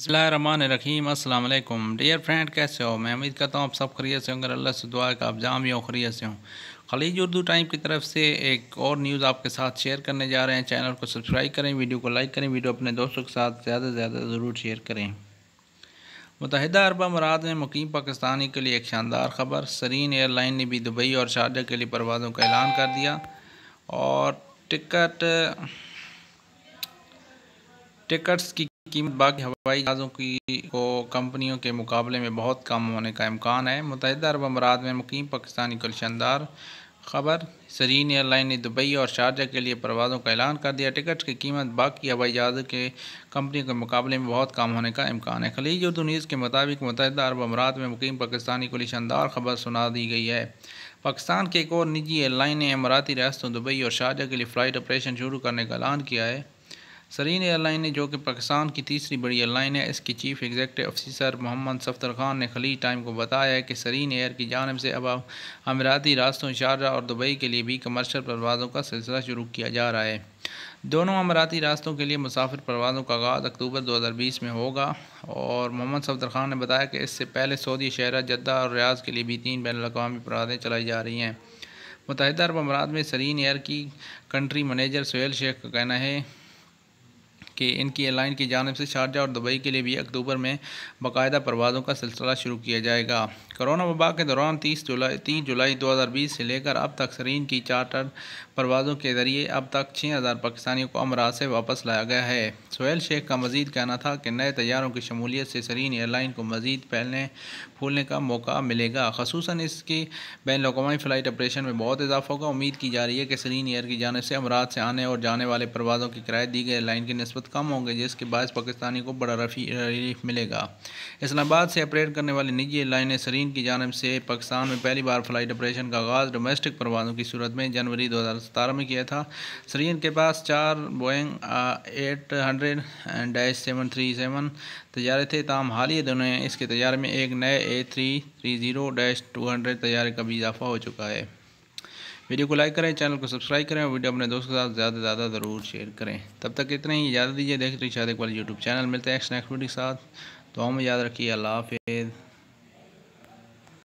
रहीम अस्सलाम वालेकुम dear friend कैसे हो मैं उम्मीद करता हूँ आप सब खरीत से होंगे अल्लाह से दुआ का आप जाम हो खरीत से हों खलीज उर्दू टाइम की तरफ से एक और न्यूज़ आपके साथ शेयर करने जा रहे हैं चैनल को सब्सक्राइब करें वीडियो को लाइक करें वीडियो अपने दोस्तों के साथ ज़्यादा से ज़्यादा ज़रूर शेयर करें मुतहद अरब अमरात में मुकीम पाकिस्तानी के लिए एक शानदार खबर सरीन एयरलाइन ने भी दुबई और शारजा के लिए परवाज़ों का ऐलान कर दिया और टिकट टिकट्स की कीमत बाकी हवाई जहाज़ों की को कंपनियों के मुकाबले में बहुत कम होने का इम्कान है मुतहद अरब अमरात में मुकीम पाकिस्तानी गुलशनदार खबर सरीन एयरलाइन ने दुबई और शारजा के लिए परवाज़ों का ऐलान कर दिया टिकट की कीमत बाकी हवाई जहाज़ के कंपनी के मुकाबले में बहुत कम होने का इम्कान है खलीज उर्दू न्यूज़ के मुताबिक मुतहद अरब अमरात में मुकीम पाकिस्तानी को शानदार खबर सुना दी गई है पाकिस्तान के एक और निजी एयरलाइन ने अमराती रियासतों दुबई और शारजा के लिए फ़्लाइट ऑपरेशन शुरू करने का ऐलान किया है सरीन एयरलाइन ने जो कि पाकिस्तान की तीसरी बड़ी एयरलाइन है इसके chief executive officer Mohammad Safdar Khan ने खलीज टाइम को बताया है कि सरीन एयर की जानब से अब अमीराती रास्तों शारजा और दुबई के लिए भी कमर्शल परवाज़ों का सिलसिला शुरू किया जा रहा है दोनों अमराती रास्तों के लिए मुसाफिर परवाज़ों का आगाज़ अक्टूबर 2020 में होगा और मोहम्मद सफदर खान ने बताया कि इससे पहले सऊदी शहरा जद्दा और रियाज के लिए भी तीन बैन अवी परवाज़ें चलाई जा रही हैं मुतहदा अरब अमरात में सरीन एयर की कंट्री मैनेजर सुहेल शेख का कहना है कि इनकी एयरलाइन की जानब से शारजा और दुबई के लिए भी अक्टूबर में बाकायदा परवाज़ों का सिलसिला शुरू किया जाएगा कोरोना वबा के दौरान तीस जुलाई तीस जुलाई दो हज़ार बीस से लेकर अब तक सरीन की चार्टर परवाज़ों के ज़रिए अब तक छः हज़ार पाकिस्तानियों को अमराज से वापस लाया गया है सोहेल शेख का मजीद कहना था कि नए तैयारों की शमूलियत से सरीन एयरलाइन को मजीद फैलने फूलने का मौका मिलेगा खसूस इसकी बैन अवी फ़्लाइट ऑपरेशन में बहुत इजाफा होगा उम्मीद की जा रही है कि सरीन एयर की जानब से अमराज से आने और जाने वाले परवाज़ों की किराए दी गई एयरलाइन की नस्बत खुद कम होंगे जिसके बायस पाकिस्तानी को बड़ा रिलीफ मिलेगा इस्लाबाद से ऑपरेट करने वाली निजी एयरलाइन सरीन की जानब से पाकिस्तान में पहली बार फ्लाइट ऑपरेशन का आगाज़ डोमेस्टिक परवाजों की सूरत में जनवरी दो हज़ार सतारह में किया था सरीन के पास चार Boeing eight hundred dash seven three seven तैयारे थे तमाम हाल ही दोनों इसके तैयारे में एक नए A three three zero dash two hundred तैयारे का भी इजाफा हो चुका है वीडियो को लाइक करें चैनल को सब्सक्राइब करें और वीडियो अपने दोस्तों के साथ ज़्यादा से ज़्यादा ज़रूर शेयर करें तब तक इतना ही इजाज़त दीजिए देख शायद शादी वाली यूट्यूब चैनल मिलते हैं नेक्स्ट वीडियो के साथ तो हमें याद रखिए अल्लाह हाफिज़